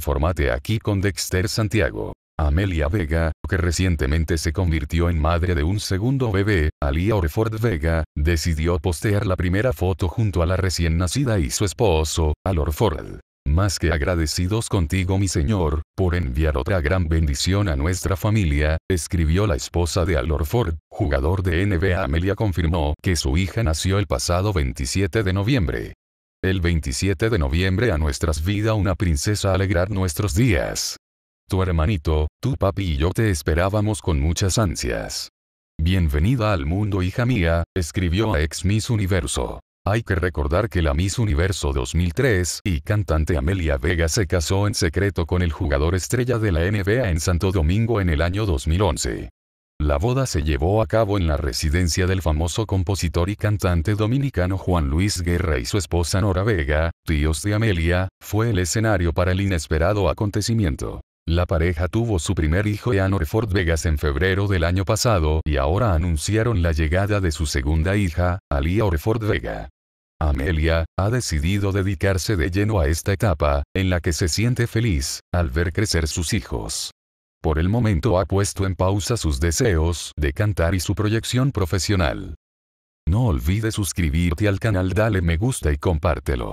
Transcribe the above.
formate aquí con Dexter Santiago. Amelia Vega, que recientemente se convirtió en madre de un segundo bebé, Alia Orford Vega, decidió postear la primera foto junto a la recién nacida y su esposo, Al Más que agradecidos contigo mi señor, por enviar otra gran bendición a nuestra familia, escribió la esposa de Al jugador de NBA Amelia confirmó que su hija nació el pasado 27 de noviembre el 27 de noviembre a nuestras vidas una princesa alegrar nuestros días. Tu hermanito, tu papi y yo te esperábamos con muchas ansias. Bienvenida al mundo hija mía, escribió a ex Miss Universo. Hay que recordar que la Miss Universo 2003 y cantante Amelia Vega se casó en secreto con el jugador estrella de la NBA en Santo Domingo en el año 2011. La boda se llevó a cabo en la residencia del famoso compositor y cantante dominicano Juan Luis Guerra y su esposa Nora Vega, tíos de Amelia, fue el escenario para el inesperado acontecimiento. La pareja tuvo su primer hijo Ian Ford Vegas en febrero del año pasado y ahora anunciaron la llegada de su segunda hija, Alia Orford Vega. Amelia, ha decidido dedicarse de lleno a esta etapa, en la que se siente feliz, al ver crecer sus hijos. Por el momento ha puesto en pausa sus deseos de cantar y su proyección profesional. No olvides suscribirte al canal, dale me gusta y compártelo.